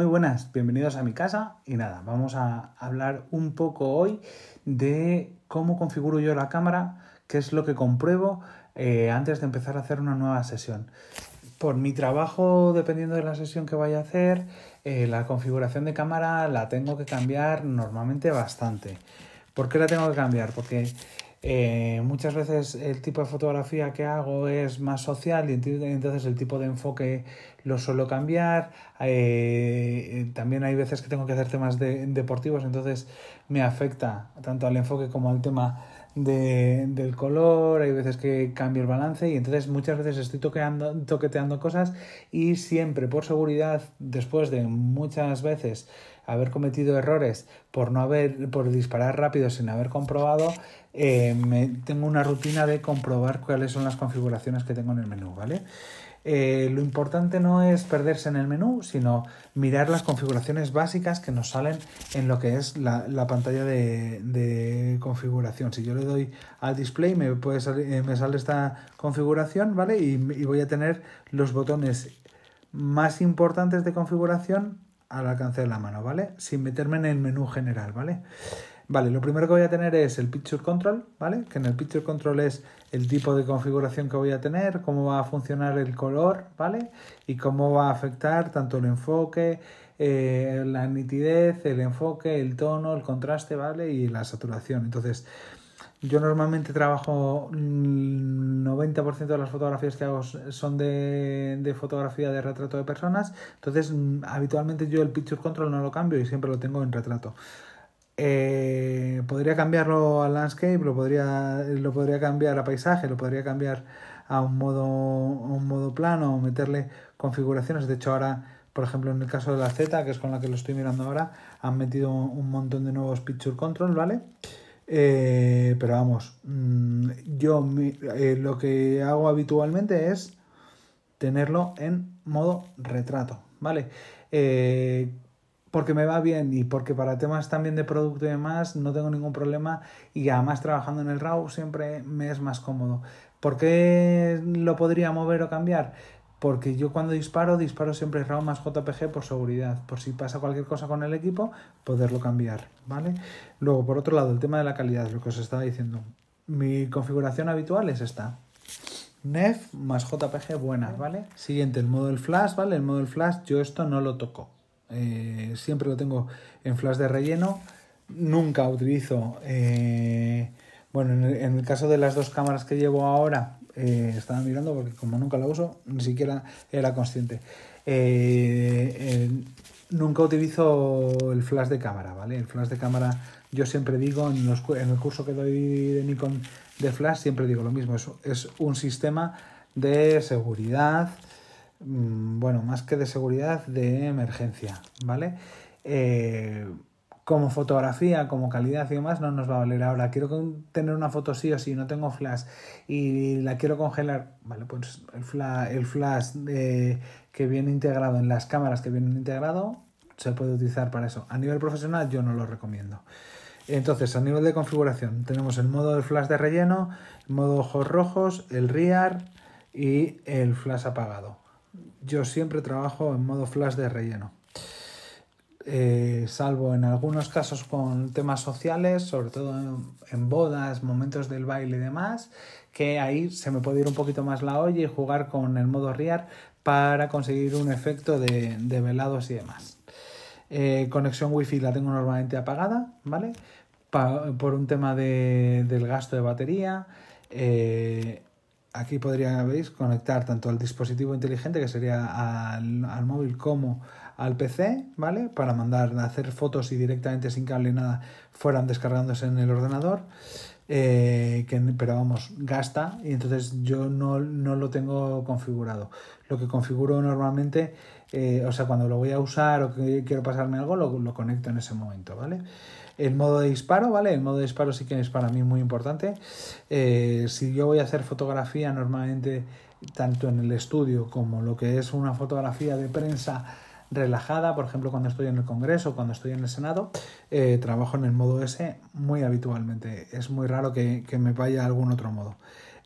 Muy buenas, bienvenidos a mi casa y nada, vamos a hablar un poco hoy de cómo configuro yo la cámara, qué es lo que compruebo eh, antes de empezar a hacer una nueva sesión. Por mi trabajo, dependiendo de la sesión que vaya a hacer, eh, la configuración de cámara la tengo que cambiar normalmente bastante. ¿Por qué la tengo que cambiar? Porque eh, muchas veces el tipo de fotografía que hago es más social y entonces el tipo de enfoque lo suelo cambiar. Eh, eh, también hay veces que tengo que hacer temas deportivos, entonces me afecta tanto al enfoque como al tema del color, hay veces que cambio el balance y entonces muchas veces estoy toqueteando cosas y siempre por seguridad, después de muchas veces haber cometido errores por no haber, por disparar rápido sin haber comprobado, eh, tengo una rutina de comprobar cuáles son las configuraciones que tengo en el menú, ¿vale? Eh, lo importante no es perderse en el menú, sino mirar las configuraciones básicas que nos salen en lo que es la, pantalla de, configuración. Si yo le doy al display, me, puede eh, me sale esta configuración, ¿vale? Y, y voy a tener los botones más importantes de configuración al alcance de la mano, ¿vale? Sin meterme en el menú general, ¿vale? Vale, lo primero que voy a tener es el Picture Control, ¿vale? Que en el Picture Control es el tipo de configuración que voy a tener, cómo va a funcionar el color, ¿vale? Y cómo va a afectar tanto el enfoque, eh, la nitidez, el enfoque, el tono, el contraste, ¿vale? Y la saturación. Entonces, yo normalmente trabajo, 90% mm, de las fotografías que hago son de, fotografía de retrato de personas, entonces mm, habitualmente yo el picture control no lo cambio y siempre lo tengo en retrato. Eh, podría cambiarlo a landscape, lo podría, lo podría cambiar a paisaje, lo podría cambiar a un modo, a un modo plano o meterle configuraciones. De hecho, ahora por ejemplo, en el caso de la Z, que es con la que lo estoy mirando ahora, han metido un montón de nuevos picture control, ¿vale? Eh, pero vamos, mm, yo eh, lo que hago habitualmente es tenerlo en modo retrato, ¿vale? Eh, porque me va bien y porque para temas también de producto y demás no tengo ningún problema y además trabajando en el RAW siempre me es más cómodo. ¿Por qué lo podría mover o cambiar? porque yo cuando disparo, disparo siempre RAW más JPG por seguridad, por si pasa cualquier cosa con el equipo, poderlo cambiar, ¿vale? Luego, por otro lado, el tema de la calidad, lo que os estaba diciendo. Mi configuración habitual es esta. NEF más JPG buena, ¿vale? Siguiente, el modo del flash, ¿vale? El modo del flash, yo esto no lo toco. Eh, siempre lo tengo en flash de relleno. Nunca utilizo... Eh, bueno, en el caso de las dos cámaras que llevo ahora, eh, estaba mirando porque como nunca la uso, ni siquiera era consciente. Eh, eh, nunca utilizo el flash de cámara, ¿vale? El flash de cámara, yo siempre digo, en, el curso que doy de Nikon de flash, siempre digo lo mismo, es, es un sistema de seguridad, mm, bueno, más que de seguridad, de emergencia, ¿vale? Eh, como fotografía, como calidad y demás, no nos va a valer ahora. Quiero tener una foto sí o sí, no tengo flash y la quiero congelar. Vale, pues el flash, el flash que viene integrado en las cámaras que vienen integrado se puede utilizar para eso. A nivel profesional yo no lo recomiendo. Entonces, a nivel de configuración, tenemos el modo de flash de relleno, modo ojos rojos, el rear y el flash apagado. Yo siempre trabajo en modo flash de relleno. Eh, salvo en algunos casos con temas sociales, sobre todo en bodas, momentos del baile y demás, que ahí se me puede ir un poquito más la olla y jugar con el modo RIAR para conseguir un efecto de, velados y demás. Eh, conexión wifi la tengo normalmente apagada, ¿vale? por un tema del gasto de batería. Eh, aquí podría, ¿veis? Conectar tanto al dispositivo inteligente, que sería al, al móvil, como al PC, ¿vale? Para mandar, hacer fotos y directamente sin cable nada fueran descargándose en el ordenador. Eh, que, pero vamos, gasta y entonces yo no, lo tengo configurado. Lo que configuro normalmente, eh, o sea, cuando lo voy a usar o que quiero pasarme algo, lo, lo conecto en ese momento, ¿vale? El modo de disparo, ¿vale? El modo de disparo sí que es para mí muy importante. Eh, si yo voy a hacer fotografía normalmente, tanto en el estudio como lo que es una fotografía de prensa, relajada, por ejemplo, cuando estoy en el Congreso, cuando estoy en el Senado, eh, trabajo en el modo S muy habitualmente. Es muy raro que, me vaya a algún otro modo.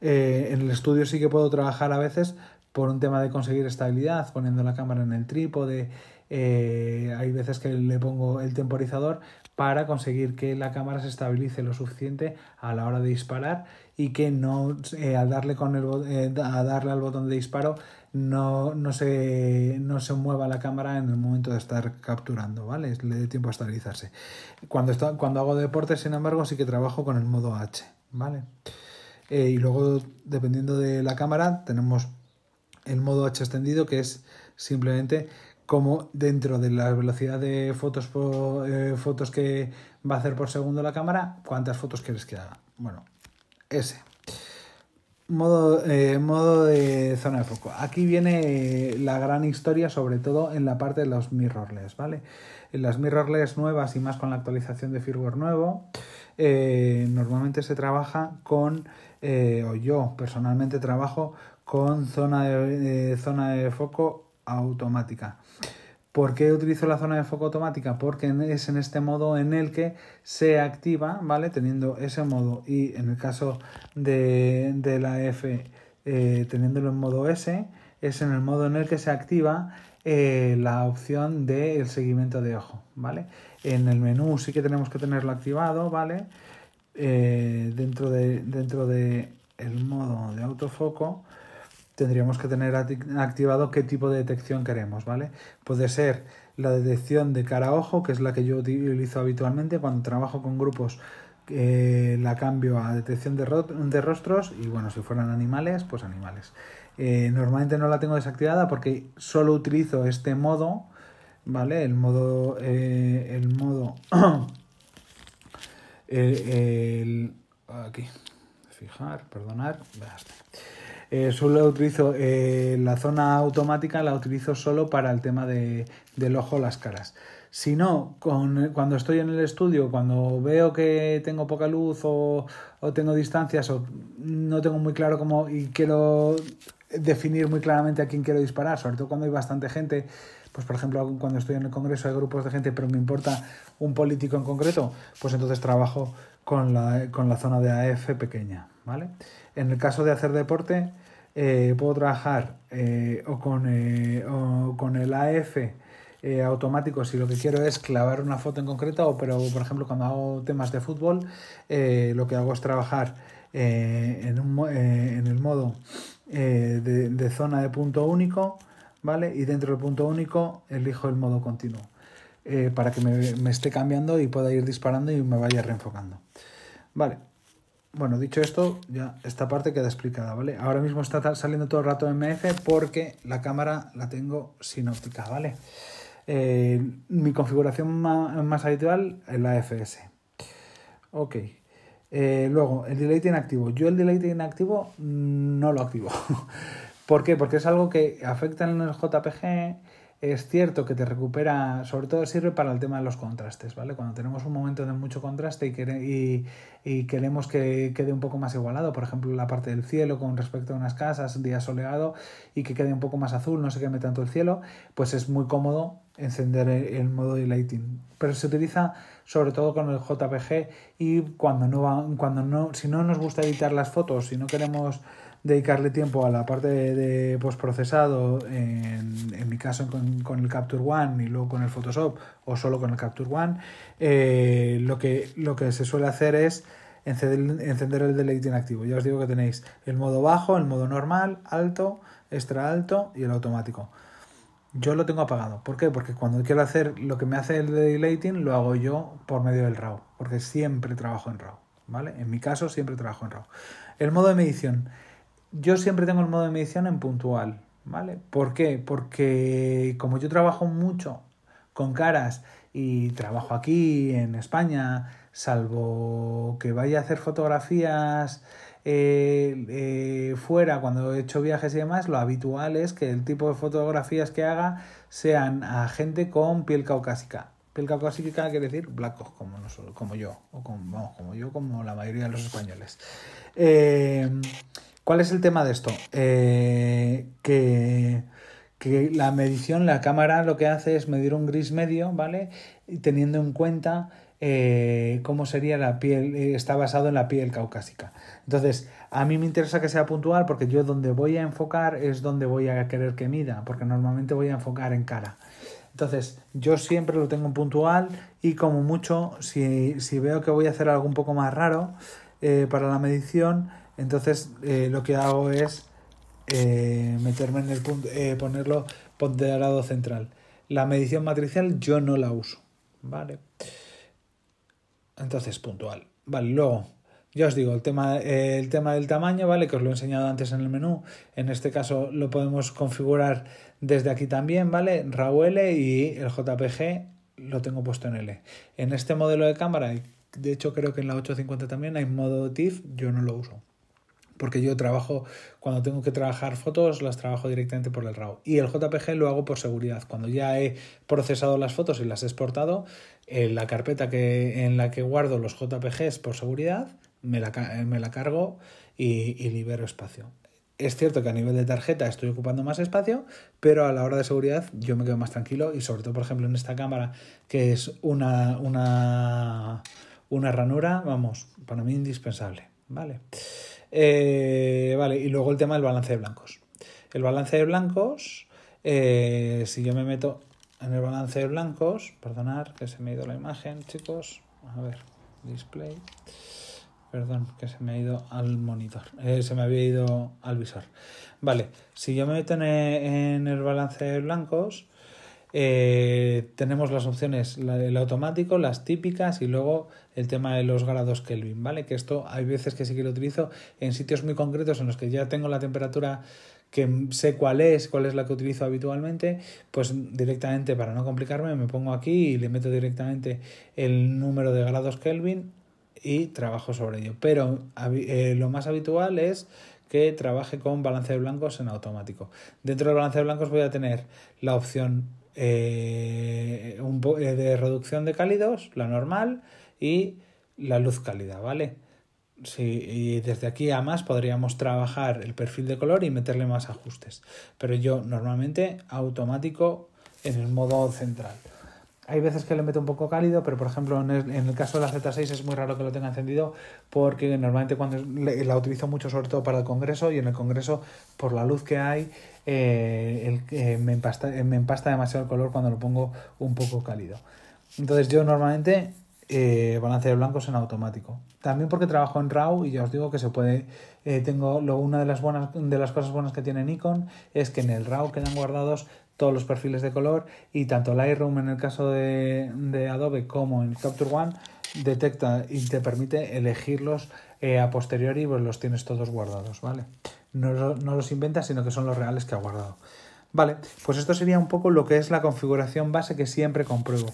Eh, en el estudio sí que puedo trabajar a veces por un tema de conseguir estabilidad, poniendo la cámara en el trípode. Eh, hay veces que le pongo el temporizador, para conseguir que la cámara se estabilice lo suficiente a la hora de disparar y que no eh, al darle con eh, a darle al botón de disparo no, no, se, mueva la cámara en el momento de estar capturando, ¿vale? Le dé tiempo a estabilizarse. Cuando, cuando hago deporte, sin embargo, sí que trabajo con el modo H, ¿vale? Eh, y luego, dependiendo de la cámara, tenemos el modo H extendido, que es simplemente como dentro de la velocidad de fotos, por, eh, fotos que va a hacer por segundo la cámara, cuántas fotos quieres que haga. Bueno, ese. Modo, eh, modo de zona de foco. Aquí viene la gran historia, sobre todo en la parte de los mirrorless, ¿vale? En las mirrorless nuevas y más con la actualización de firmware nuevo, eh, normalmente se trabaja con, o yo personalmente trabajo con zona de, zona de foco automática. ¿Por qué utilizo la zona de foco automática? Porque es en este modo en el que se activa, ¿vale? Teniendo ese modo y en el caso de, la F, eh, teniéndolo en modo S, es en el modo en el que se activa eh, la opción del de seguimiento de ojo, ¿vale? En el menú sí que tenemos que tenerlo activado, ¿vale? Eh, dentro de, dentro de el modo de autofoco tendríamos que tener activado qué tipo de detección queremos, ¿vale? Puede ser la detección de cara a ojo, que es la que yo utilizo habitualmente cuando trabajo con grupos. Eh, la cambio a detección de, rostros y bueno, si fueran animales, pues animales. Eh, normalmente no la tengo desactivada porque solo utilizo este modo, ¿vale? El modo, eh, el modo, aquí, fijar, perdonar, basta. Eh, solo utilizo eh, la zona automática, la utilizo solo para el tema del ojo, las caras. Si no, cuando estoy en el estudio, cuando veo que tengo poca luz o, tengo distancias o no tengo muy claro cómo y quiero definir muy claramente a quién quiero disparar, sobre todo cuando hay bastante gente, pues por ejemplo cuando estoy en el Congreso hay grupos de gente, pero me importa un político en concreto, pues entonces trabajo con la, con la zona de AF pequeña, ¿vale? En el caso de hacer deporte, eh, puedo trabajar eh, eh, o, con, el AF automático si lo que quiero es clavar una foto en concreta, o, pero por ejemplo cuando hago temas de fútbol, lo que hago es trabajar en, el modo de, zona de punto único, ¿vale? Y dentro del punto único elijo el modo continuo. para que me, me esté cambiando y pueda ir disparando y me vaya reenfocando. Vale. Bueno, dicho esto, ya esta parte queda explicada, ¿vale? Ahora mismo está saliendo todo el rato MF porque la cámara la tengo sin óptica, ¿vale? Eh, mi configuración más, habitual es la FS. Ok. Eh, luego, el delay inactivo. Yo el delay inactivo mm, no lo activo. ¿Por qué? Porque es algo que afecta en el JPG es cierto que te recupera, sobre todo sirve para el tema de los contrastes, ¿vale? Cuando tenemos un momento de mucho contraste y, queremos que quede un poco más igualado, por ejemplo, la parte del cielo con respecto a unas casas, día soleado y que quede un poco más azul, no se queme tanto el cielo, pues es muy cómodo encender el, modo de lighting. Pero se utiliza sobre todo con el JPG y cuando no cuando no, si no nos gusta editar las fotos, si no queremos dedicarle tiempo a la parte de, de postprocesado, en, mi caso con, el Capture One y luego con el Photoshop o solo con el Capture One, eh, lo, que, lo que se suele hacer es encender, encender el Deleting activo. Ya os digo que tenéis el modo bajo, el modo normal, alto, extra alto y el automático. Yo lo tengo apagado. ¿Por qué? Porque cuando quiero hacer lo que me hace el Deleting lo hago yo por medio del RAW. Porque siempre trabajo en RAW. ¿Vale? En mi caso, siempre trabajo en RAW. El modo de medición yo siempre tengo el modo de medición en puntual, ¿vale? ¿Por qué? Porque como yo trabajo mucho con caras y trabajo aquí en España, salvo que vaya a hacer fotografías eh, eh, fuera cuando he hecho viajes y demás, lo habitual es que el tipo de fotografías que haga sean a gente con piel caucásica. Piel caucásica quiere decir blancos como, nosotros, como yo, o como, vamos, como yo, como la mayoría de los españoles. Eh, ¿Cuál es el tema de esto? Eh, que, la medición, la cámara lo que hace es medir un gris medio, ¿vale? teniendo en cuenta eh, cómo sería la piel, eh, está basado en la piel caucásica. Entonces, a mí me interesa que sea puntual porque yo donde voy a enfocar es donde voy a querer que mida, porque normalmente voy a enfocar en cara. Entonces, yo siempre lo tengo puntual y como mucho, si, veo que voy a hacer algo un poco más raro para la medición, entonces eh, lo que hago es eh, meterme en el punto, eh, ponerlo ponderado central. La medición matricial yo no la uso, ¿vale? Entonces, puntual. Vale, luego, ya os digo, el tema, el tema del tamaño, ¿vale? Que os lo he enseñado antes en el menú. En este caso lo podemos configurar desde aquí también, ¿vale? RAW L y el JPG lo tengo puesto en L. En este modelo de cámara, de hecho creo que en la 850 también hay modo TIFF, yo no lo uso porque yo trabajo, cuando tengo que trabajar fotos, las trabajo directamente por el RAW. Y el JPG lo hago por seguridad. Cuando ya he procesado las fotos y las he exportado, en la carpeta que, en la que guardo los JPGs por seguridad, me la, cargo y, libero espacio. Es cierto que a nivel de tarjeta estoy ocupando más espacio, pero a la hora de seguridad yo me quedo más tranquilo y sobre todo, por ejemplo, en esta cámara que es una, una, ranura, vamos, para mí indispensable, ¿vale? vale eh, vale, y luego el tema del balance de blancos. El balance de blancos, eh, si yo me meto en el balance de blancos, perdonar que se me ha ido la imagen, chicos. A ver, display. Perdón, que se me ha ido al monitor. Eh, se me había ido al visor. Vale, si yo me meto en el balance de blancos, eh, tenemos las opciones, el automático, las típicas y luego el tema de los grados Kelvin, ¿vale? Que esto hay veces que sí que lo utilizo en sitios muy concretos en los que ya tengo la temperatura que sé cuál es, cuál es la que utilizo habitualmente, pues directamente para no complicarme me pongo aquí y le meto directamente el número de grados Kelvin y trabajo sobre ello. Pero eh, lo más habitual es que trabaje con balance de blancos en automático. Dentro del balance de blancos voy a tener la opción eh, un eh, de reducción de cálidos, la normal, y la luz cálida, ¿vale? Sí, y desde aquí a más podríamos trabajar el perfil de color y meterle más ajustes. Pero yo normalmente automático en el modo central. Hay veces que le meto un poco cálido, pero por ejemplo en el, caso de la Z6 es muy raro que lo tenga encendido porque normalmente cuando la utilizo mucho sobre todo para el Congreso y en el Congreso por la luz que hay eh, el, me, empasta, me, empasta, demasiado el color cuando lo pongo un poco cálido. Entonces yo normalmente balanceo eh, balance de blancos en automático. También porque trabajo en RAW y ya os digo que se puede... Eh, tengo Una de las, buenas, de las cosas buenas que tiene Nikon es que en el RAW quedan guardados todos los perfiles de color y tanto Lightroom en el caso de, de Adobe como en Capture One detecta y te permite elegirlos a posteriori, pues los tienes todos guardados, ¿vale? no, no los inventa, sino que son los reales que ha guardado. Vale, pues esto sería un poco lo que es la configuración base que siempre compruebo.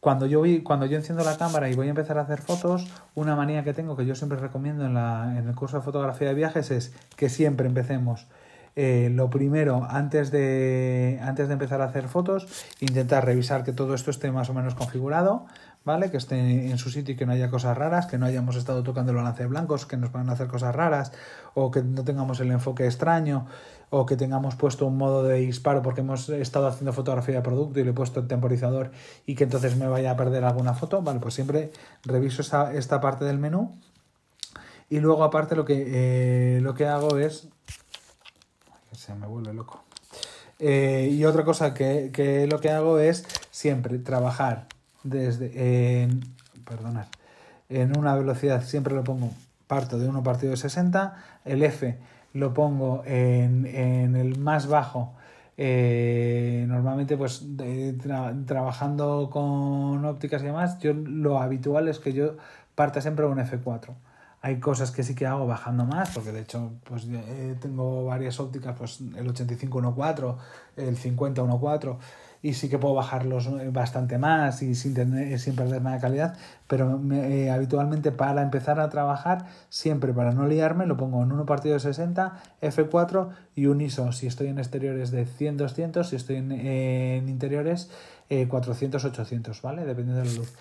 Cuando yo, voy, cuando yo enciendo la cámara y voy a empezar a hacer fotos, una manía que tengo que yo siempre recomiendo en, la, en el curso de fotografía de viajes es que siempre empecemos eh, lo primero, antes de, antes de empezar a hacer fotos, intentar revisar que todo esto esté más o menos configurado, ¿vale? Que esté en su sitio y que no haya cosas raras, que no hayamos estado tocando el balance blancos, que nos puedan hacer cosas raras, o que no tengamos el enfoque extraño, o que tengamos puesto un modo de disparo porque hemos estado haciendo fotografía de producto y le he puesto el temporizador y que entonces me vaya a perder alguna foto, vale, pues siempre reviso esta parte del menú. Y luego aparte lo que, eh, lo que hago es... Se me vuelve loco. Eh, y otra cosa que, que lo que hago es siempre trabajar desde, en, en una velocidad, siempre lo pongo, parto de 1 partido de 60, el F lo pongo en, el más bajo, eh, normalmente pues trabajando con ópticas y demás, yo lo habitual es que yo parta siempre un F4. Hay cosas que sí que hago bajando más, porque de hecho pues, eh, tengo varias ópticas, pues el 85-1.4, el 50-1.4, y sí que puedo bajarlos eh, bastante más y sin, sin perder nada de calidad, pero eh, habitualmente para empezar a trabajar, siempre para no liarme, lo pongo en 1 partido de 60, F4 y un ISO. Si estoy en exteriores de 100, 200, si estoy en, interiores 400, eh, 800, ¿vale? Dependiendo de la luz.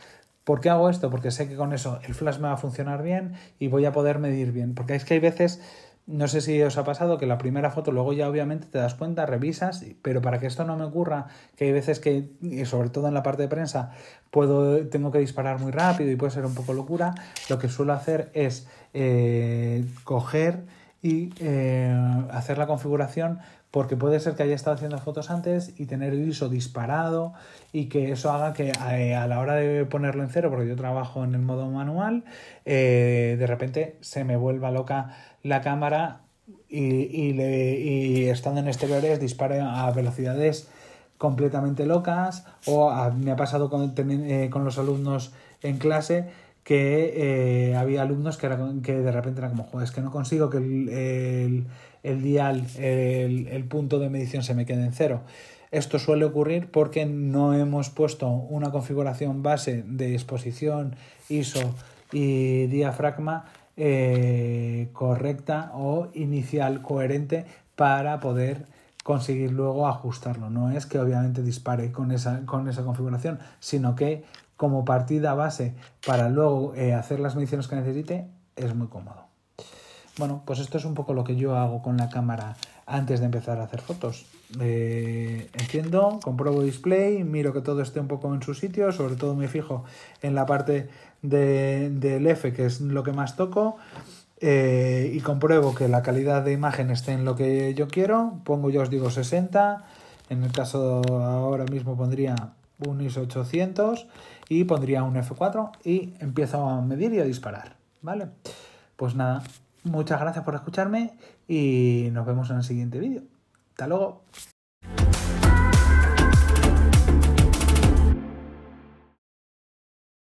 ¿Por qué hago esto? Porque sé que con eso el flash me va a funcionar bien y voy a poder medir bien. Porque es que hay veces no sé si os ha pasado que la primera foto, luego ya obviamente te das cuenta, revisas, pero para que esto no me ocurra, que hay veces que, sobre todo en la parte de prensa, puedo, tengo que disparar muy rápido y puede ser un poco locura, lo que suelo hacer es eh, coger y eh, hacer la configuración porque puede ser que haya estado haciendo fotos antes y tener el ISO disparado y que eso haga que eh, a, la hora de ponerlo en cero, porque yo trabajo en el modo manual, eh, de repente se me vuelva loca la cámara y, estando en exteriores dispare a velocidades completamente locas o me ha pasado eh, con, los alumnos en clase que había alumnos que, era, que de repente eran como, joder, es que no consigo que el el dial, el, punto de medición se me quede en cero. Esto suele ocurrir porque no hemos puesto una configuración base de exposición, ISO y diafragma eh, correcta o inicial coherente para poder conseguir luego ajustarlo. No es que obviamente dispare con esa, con esa configuración, sino que como partida base para luego eh, hacer las mediciones que necesite es muy cómodo. Bueno, pues esto es un poco lo que yo hago con la cámara antes de empezar a hacer fotos. Eh, enciendo, compruebo display, miro que todo esté un poco en su sitio, sobre todo me fijo en la parte de, del F, que es lo que más toco, eh, y compruebo que la calidad de imagen esté en lo que yo quiero. Pongo, ya os digo, 60, en el caso ahora mismo pondría un ISO 800 y pondría un F4 y empiezo a medir y a disparar, ¿vale? Pues nada, Muchas gracias por escucharme y nos vemos en el siguiente vídeo. Hasta luego.